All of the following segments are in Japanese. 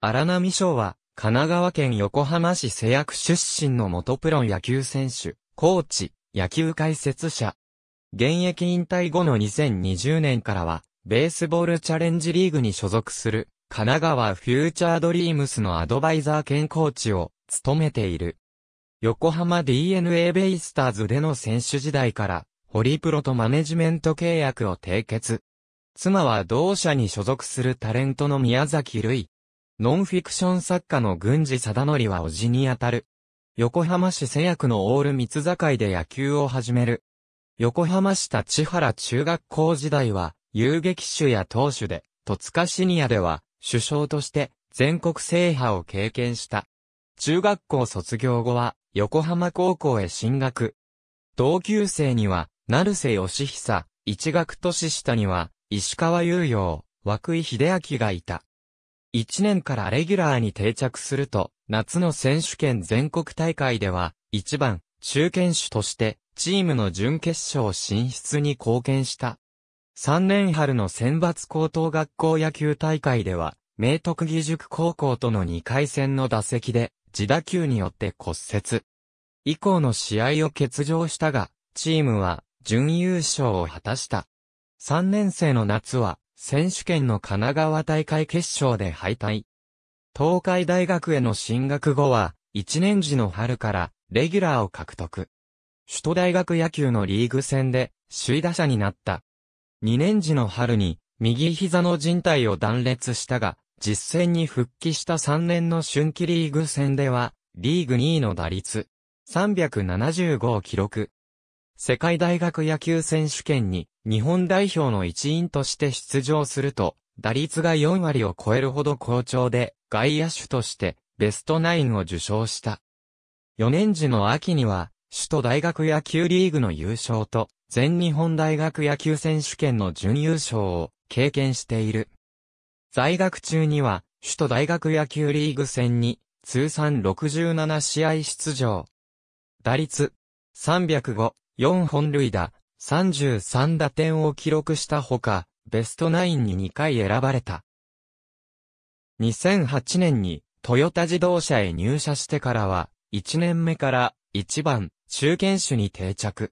荒波翔は、神奈川県横浜市瀬谷区出身の元プロ野球選手、コーチ、野球解説者。現役引退後の2020年からは、ベースボールチャレンジリーグに所属する、神奈川フューチャードリームスのアドバイザー兼コーチを、務めている。横浜 DNA ベイスターズでの選手時代から、ホリプロとマネジメント契約を締結。妻は同社に所属するタレントの宮崎瑠い。ノンフィクション作家の郡司貞則は叔父にあたる。横浜市瀬谷区のオール三つ境で野球を始める。横浜市立原中学校時代は、遊撃手や投手で、戸塚シニアでは、首相として、全国制覇を経験した。中学校卒業後は、横浜高校へ進学。同級生には、成瀬義久、一学年下には、石川雄洋、涌井秀明がいた。1年からレギュラーに定着すると、夏の選手権全国大会では、1番、中堅手として、チームの準決勝進出に貢献した。3年春の選抜高等学校野球大会では、明徳義塾高校との2回戦の打席で、自打球によって骨折。以降の試合を欠場したが、チームは準優勝を果たした。3年生の夏は、選手権の神奈川大会決勝で敗退。東海大学への進学後は、1年時の春からレギュラーを獲得。首都大学野球のリーグ戦で首位打者になった。2年時の春に右膝の人帯を断裂したが、実戦に復帰した3年の春季リーグ戦では、リーグ2位の打率375を記録。世界大学野球選手権に日本代表の一員として出場すると、打率が4割を超えるほど好調で、外野手としてベストナインを受賞した。4年時の秋には、首都大学野球リーグの優勝と、全日本大学野球選手権の準優勝を経験している。在学中には、首都大学野球リーグ戦に、通算67試合出場。打率、305、4本塁打、33打点を記録したほか、ベストナインに2回選ばれた。2008年にトヨタ自動車へ入社してからは、1年目から1番、中堅手に定着。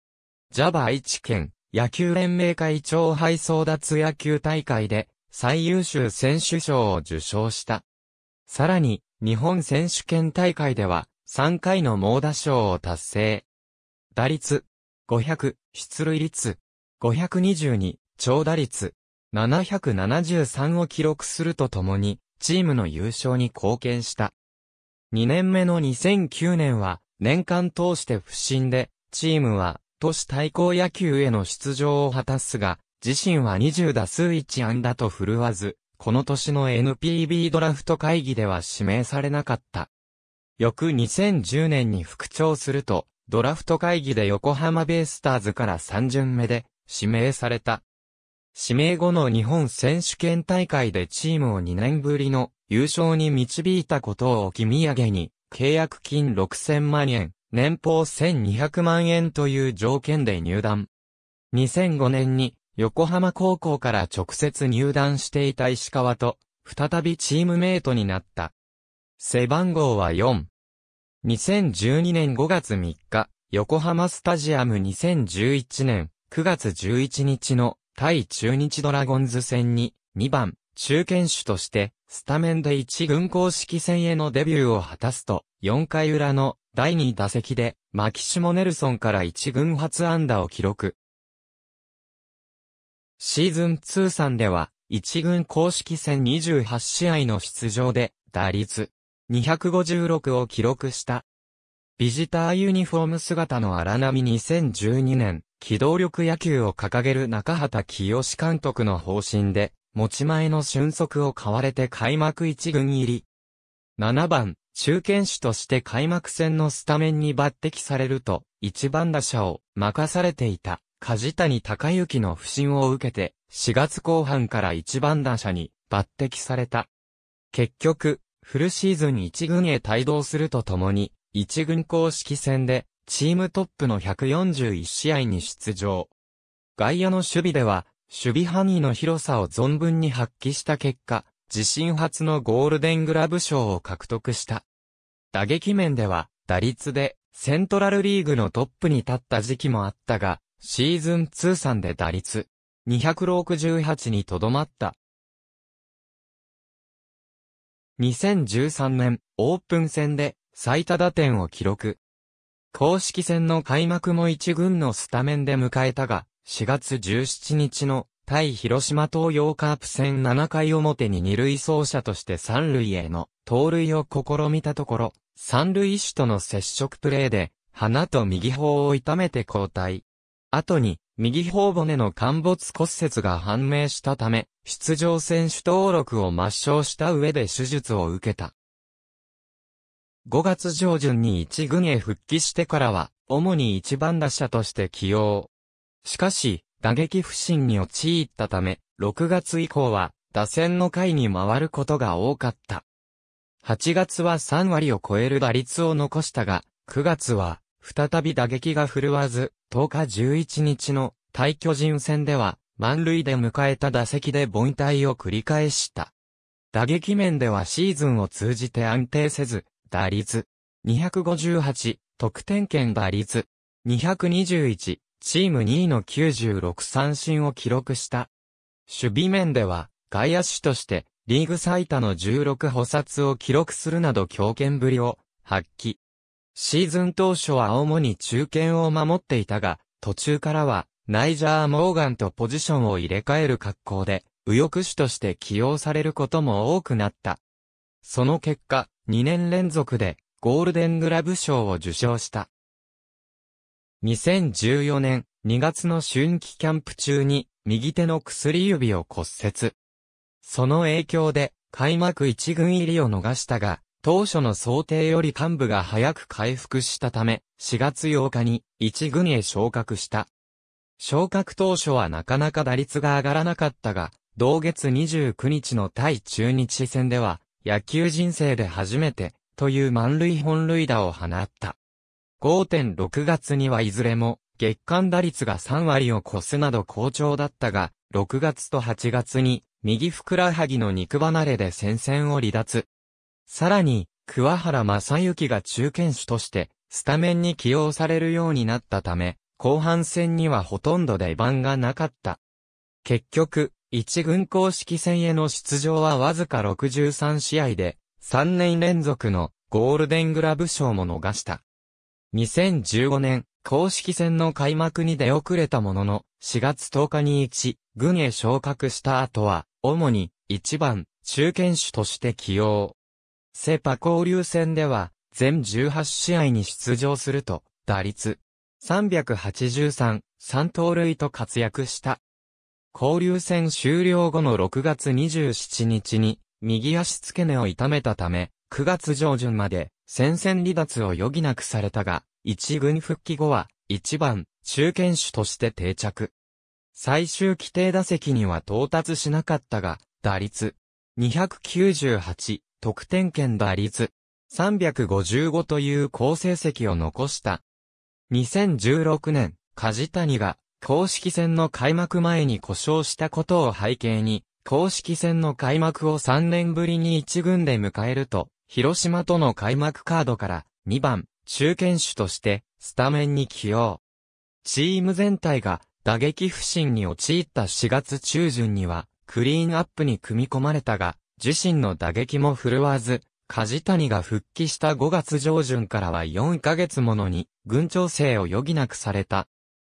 ジャバ a 愛知県野球連盟会長杯争奪野球大会で最優秀選手賞を受賞した。さらに、日本選手権大会では3回の猛打賞を達成。打率500、出塁率、522、長打率、773を記録するとともに、チームの優勝に貢献した。2年目の2009年は、年間通して不振で、チームは、都市対抗野球への出場を果たすが、自身は20打数1安打と振るわず、この年の NPB ドラフト会議では指名されなかった。翌2010年に復調すると、ドラフト会議で横浜ベイスターズから3巡目で指名された。指名後の日本選手権大会でチームを2年ぶりの優勝に導いたことを置き土産に、契約金6000万円、年俸1200万円という条件で入団。2005年に横浜高校から直接入団していた石川と、再びチームメイトになった。背番号は4。2012年5月3日、横浜スタジアム2011年9月11日の対中日ドラゴンズ戦に2番中堅手としてスタメンで1軍公式戦へのデビューを果たすと4回裏の第2打席でマキシモ・ネルソンから1軍初安打を記録。シーズン通算では1軍公式戦28試合の出場で打率256を記録した。ビジターユニフォーム姿の荒波2012年、機動力野球を掲げる中畑清監督の方針で、持ち前の俊足を買われて開幕一軍入り。7番、中堅手として開幕戦のスタメンに抜擢されると、一番打者を任されていた、梶谷隆行の不審を受けて、4月後半から一番打者に抜擢された。結局、フルシーズン1軍へ帯同するとともに、1軍公式戦で、チームトップの141試合に出場。外野の守備では、守備範囲の広さを存分に発揮した結果、自身初のゴールデングラブ賞を獲得した。打撃面では、打率で、セントラルリーグのトップに立った時期もあったが、シーズン通算で打率、268にとどまった。2013年、オープン戦で最多打点を記録。公式戦の開幕も一軍のスタメンで迎えたが、4月17日の対広島東洋カープ戦7回表に二塁走者として三塁への盗塁を試みたところ、三塁手との接触プレーで、花と右頬を痛めて交代。後に、右頬骨の陥没骨折が判明したため、出場選手登録を抹消した上で手術を受けた。5月上旬に1軍へ復帰してからは、主に1番打者として起用。しかし、打撃不振に陥ったため、6月以降は、打線の回に回ることが多かった。8月は3割を超える打率を残したが、9月は再び打撃が振るわず、10日11日の対巨人戦では、満塁で迎えた打席で凡退を繰り返した。打撃面ではシーズンを通じて安定せず、打率258、得点圏打率221、チーム2位の96三振を記録した。守備面では、外野手として、リーグ最多の16補殺を記録するなど強権ぶりを発揮。シーズン当初は主に中堅を守っていたが、途中からは、ナイジャー・モーガンとポジションを入れ替える格好で、右翼手として起用されることも多くなった。その結果、2年連続で、ゴールデングラブ賞を受賞した。2014年2月の春季キャンプ中に、右手の薬指を骨折。その影響で、開幕1軍入りを逃したが、当初の想定より幹部が早く回復したため、4月8日に一軍へ昇格した。昇格当初はなかなか打率が上がらなかったが、同月29日の対中日戦では、野球人生で初めて、という満塁本塁打を放った。5.6月にはいずれも、月間打率が3割を超すなど好調だったが、6月と8月に、右ふくらはぎの肉離れで戦線を離脱。さらに、桑原正幸が中堅手として、スタメンに起用されるようになったため、後半戦にはほとんど出番がなかった。結局、一軍公式戦への出場はわずか63試合で、3年連続のゴールデングラブ賞も逃した。2015年、公式戦の開幕に出遅れたものの、4月10日に一軍へ昇格した後は、主に、一番、中堅手として起用。セパ交流戦では、全18試合に出場すると、打率383、3盗塁と活躍した。交流戦終了後の6月27日に、右足付け根を痛めたため、9月上旬まで戦線離脱を余儀なくされたが、一軍復帰後は、一番、中堅手として定着。最終規定打席には到達しなかったが、打率298、得点圏打率355という好成績を残した。2016年、梶谷が公式戦の開幕前に故障したことを背景に、公式戦の開幕を3年ぶりに1軍で迎えると、広島との開幕カードから2番、中堅手としてスタメンに起用。チーム全体が打撃不振に陥った4月中旬には、クリーンアップに組み込まれたが、自身の打撃も振るわず、梶谷が復帰した5月上旬からは4ヶ月ものに、軍調整を余儀なくされた。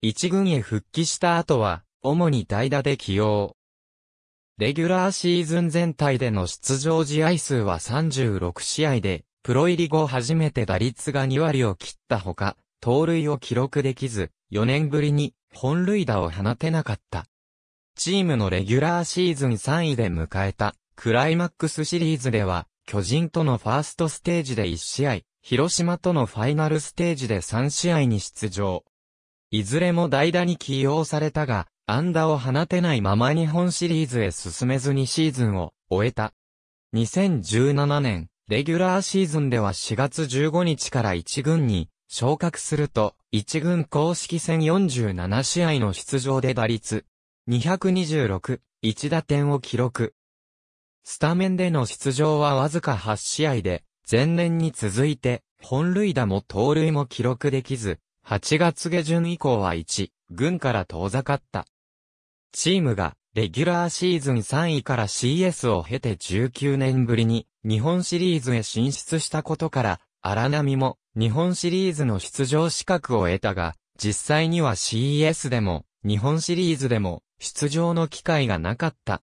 一軍へ復帰した後は、主に代打で起用。レギュラーシーズン全体での出場試合数は36試合で、プロ入り後初めて打率が2割を切ったほか、盗塁を記録できず、4年ぶりに本塁打を放てなかった。チームのレギュラーシーズン3位で迎えたクライマックスシリーズでは、巨人とのファーストステージで1試合、広島とのファイナルステージで3試合に出場。いずれも代打に起用されたが、安打を放てないまま日本シリーズへ進めずにシーズンを終えた。2017年、レギュラーシーズンでは4月15日から1軍に昇格すると、1軍公式戦47試合の出場で打率226、1打点を記録。スタメンでの出場はわずか8試合で、前年に続いて、本塁打も盗塁も記録できず、8月下旬以降は1、軍から遠ざかった。チームが、レギュラーシーズン3位から CS を経て19年ぶりに、日本シリーズへ進出したことから、荒波も、日本シリーズの出場資格を得たが、実際には CS でも、日本シリーズでも、出場の機会がなかった。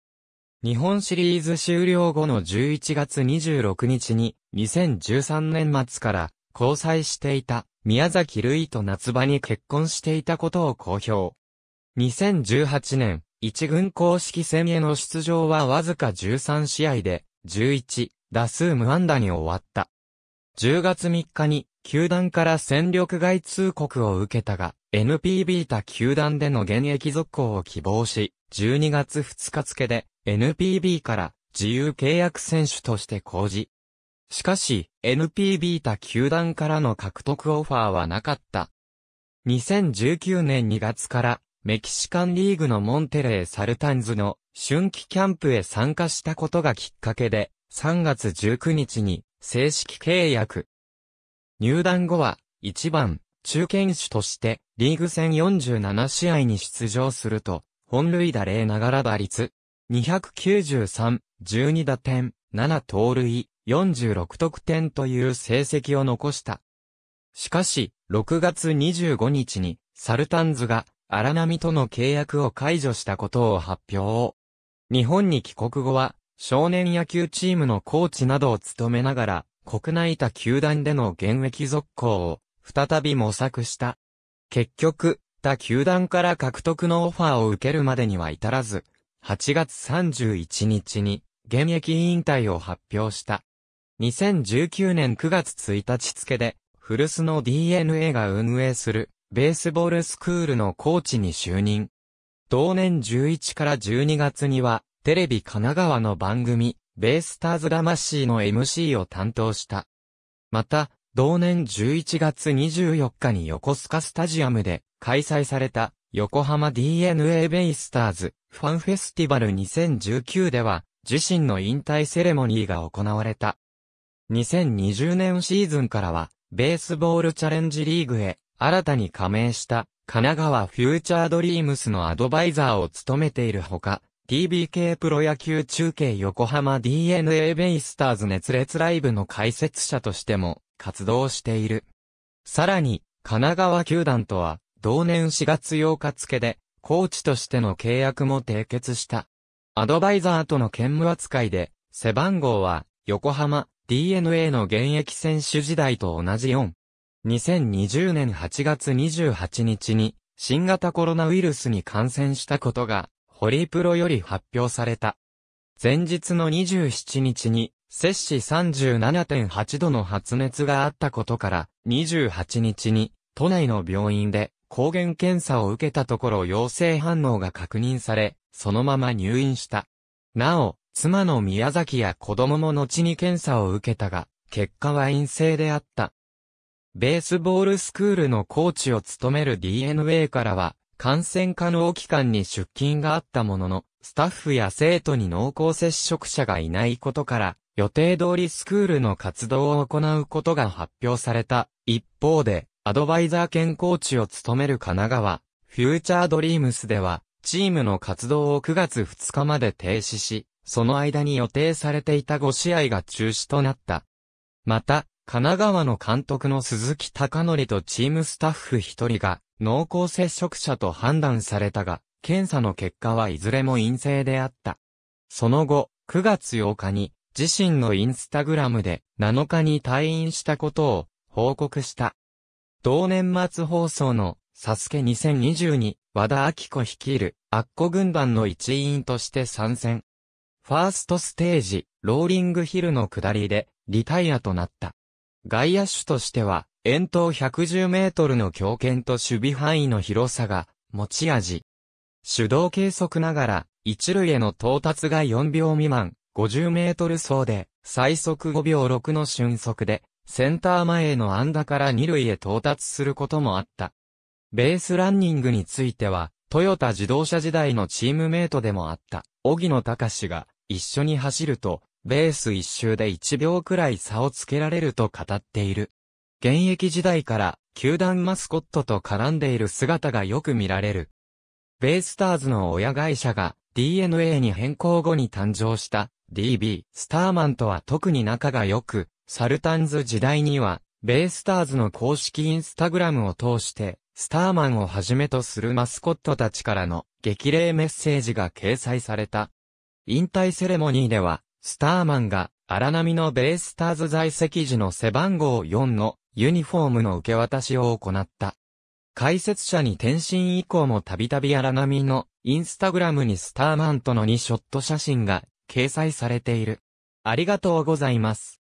日本シリーズ終了後の11月26日に、2013年末から交際していた宮崎瑠いと夏場に結婚していたことを公表。2018年、一軍公式戦への出場はわずか13試合で、11、打数無安打に終わった。10月3日に、球団から戦力外通告を受けたが、NPB 他球団での現役続行を希望し、12月2日付で、NPB から自由契約選手として講じ。しかし、NPB 他球団からの獲得オファーはなかった。2019年2月からメキシカンリーグのモンテレー・サルタンズの春季キャンプへ参加したことがきっかけで、3月19日に正式契約。入団後は1番中堅手としてリーグ戦47試合に出場すると、本塁打例ながら打率293、12打点、7盗塁、46得点という成績を残した。しかし、6月25日に、サルタンズが、荒波との契約を解除したことを発表。日本に帰国後は、少年野球チームのコーチなどを務めながら、国内他球団での現役続行を、再び模索した。結局、他球団から獲得のオファーを受けるまでには至らず、8月31日に現役引退を発表した。2019年9月1日付で、古巣の DNA が運営するベースボールスクールのコーチに就任。同年11から12月には、テレビ神奈川の番組、ベイスターズ魂の MC を担当した。また、同年11月24日に横須賀スタジアムで開催された横浜 DNA ベイスターズファンフェスティバル2019では自身の引退セレモニーが行われた。2020年シーズンからはベースボールチャレンジリーグへ新たに加盟した神奈川フューチャードリームスのアドバイザーを務めているほか、TBK プロ野球中継横浜 DNA ベイスターズ熱烈ライブの解説者としても活動している。さらに、神奈川球団とは同年4月8日付で、コーチとしての契約も締結した。アドバイザーとの兼務扱いで、背番号は、横浜、DNA の現役選手時代と同じ4。2020年8月28日に、新型コロナウイルスに感染したことが、ホリプロより発表された。前日の27日に、摂氏37.8度の発熱があったことから、28日に、都内の病院で、抗原検査を受けたところ陽性反応が確認され、そのまま入院した。なお、妻の宮崎や子供も後に検査を受けたが、結果は陰性であった。ベースボールスクールのコーチを務める DNA からは、感染可能期間に出勤があったものの、スタッフや生徒に濃厚接触者がいないことから、予定通りスクールの活動を行うことが発表された。一方で、アドバイザー兼コーチを務める神奈川、フューチャードリームスでは、チームの活動を9月2日まで停止し、その間に予定されていた5試合が中止となった。また、神奈川の監督の鈴木隆則とチームスタッフ1人が濃厚接触者と判断されたが、検査の結果はいずれも陰性であった。その後、9月8日に自身のインスタグラムで7日に退院したことを報告した。同年末放送の、サスケ2 0 2 2に、和田明子率いる、アッコ軍団の一員として参戦。ファーストステージ、ローリングヒルの下りで、リタイアとなった。外野手としては、遠投110メートルの強肩と守備範囲の広さが、持ち味。手動計測ながら、一塁への到達が4秒未満、50メートル走で、最速5秒6の瞬速で、センター前への安打から二塁へ到達することもあった。ベースランニングについては、トヨタ自動車時代のチームメイトでもあった、小木野隆が、一緒に走ると、ベース一周で1秒くらい差をつけられると語っている。現役時代から、球団マスコットと絡んでいる姿がよく見られる。ベイスターズの親会社が DNA に変更後に誕生した DB スターマンとは特に仲が良く、サルタンズ時代には、ベイスターズの公式インスタグラムを通して、スターマンをはじめとするマスコットたちからの激励メッセージが掲載された。引退セレモニーでは、スターマンが荒波のベイスターズ在籍時の背番号4のユニフォームの受け渡しを行った。解説者に転身以降もたびたび荒波のインスタグラムにスターマンとの2ショット写真が掲載されている。ありがとうございます。